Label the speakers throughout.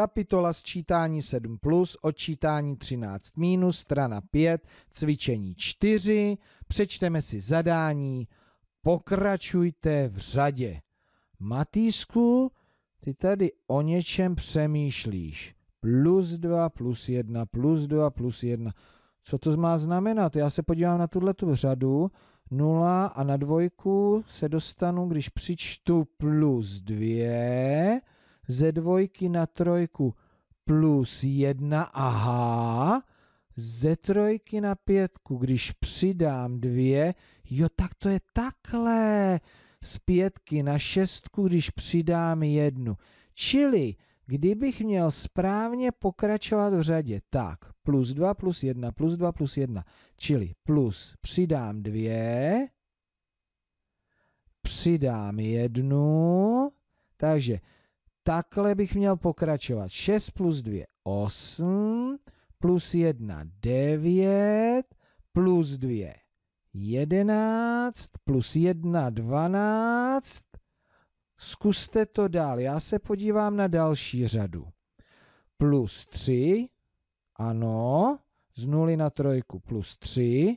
Speaker 1: Kapitola sčítání 7 plus, odčítání 13 minus, strana 5, cvičení 4. Přečteme si zadání. Pokračujte v řadě. Matýsku, ty tady o něčem přemýšlíš. Plus 2, plus 1, plus 2, plus 1. Co to má znamenat? Já se podívám na tuhle tu řadu. 0 a na dvojku se dostanu, když přičtu plus 2 ze dvojky na trojku plus jedna, a h ze trojky na pětku, když přidám dvě, jo tak to je takhle, z pětky na šestku, když přidám jednu. Čili, kdybych měl správně pokračovat v řadě, tak plus dva plus jedna plus dva plus jedna, čili plus přidám dvě, přidám jednu, takže takhle bych měl pokračovat. 6 plus 2, 8, plus 1, 9, plus 2, 11, plus 1, 12. Zkuste to dál, já se podívám na další řadu. Plus 3, ano, z 0 na trojku plus 3,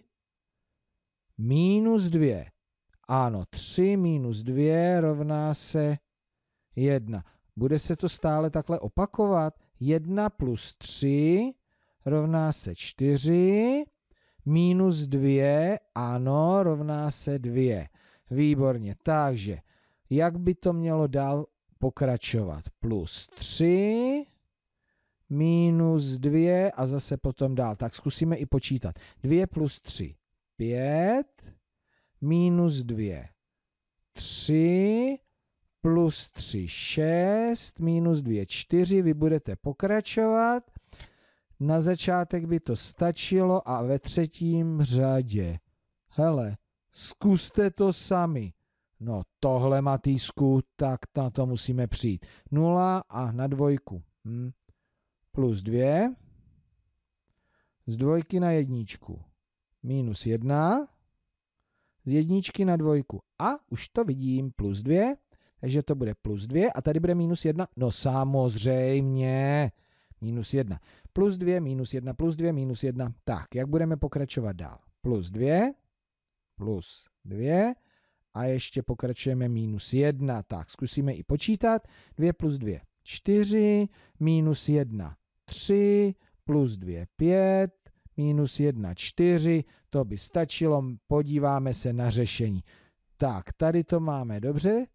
Speaker 1: minus 2, ano, 3 minus 2 rovná se 1. Bude se to stále takhle opakovat? 1 plus 3 rovná se 4, minus 2, ano, rovná se 2. Výborně, takže jak by to mělo dál pokračovat? Plus 3, minus 2 a zase potom dál. Tak zkusíme i počítat. 2 plus 3, 5, minus 2, 3, plus 3, 6, minus 2, 4, vy budete pokračovat. Na začátek by to stačilo a ve třetím řadě. Hele, zkuste to sami. No tohle, Matýsku, tak na to musíme přijít. 0 a na dvojku. Hm. Plus 2. Z dvojky na jedničku. Minus 1. Z jedničky na dvojku. A už to vidím. Plus 2 takže to bude plus 2 a tady bude minus 1, no samozřejmě, minus 1, plus 2, minus 1, plus 2, minus 1, tak, jak budeme pokračovat dál? Plus 2, plus 2 a ještě pokračujeme minus 1, tak zkusíme i počítat, 2 plus 2, 4, minus 1, 3, plus 2, 5, minus 1, 4, to by stačilo, podíváme se na řešení. Tak, tady to máme dobře,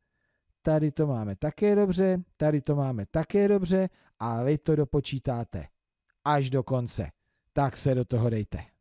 Speaker 1: tady to máme také dobře, tady to máme také dobře a vy to dopočítáte až do konce. Tak se do toho dejte.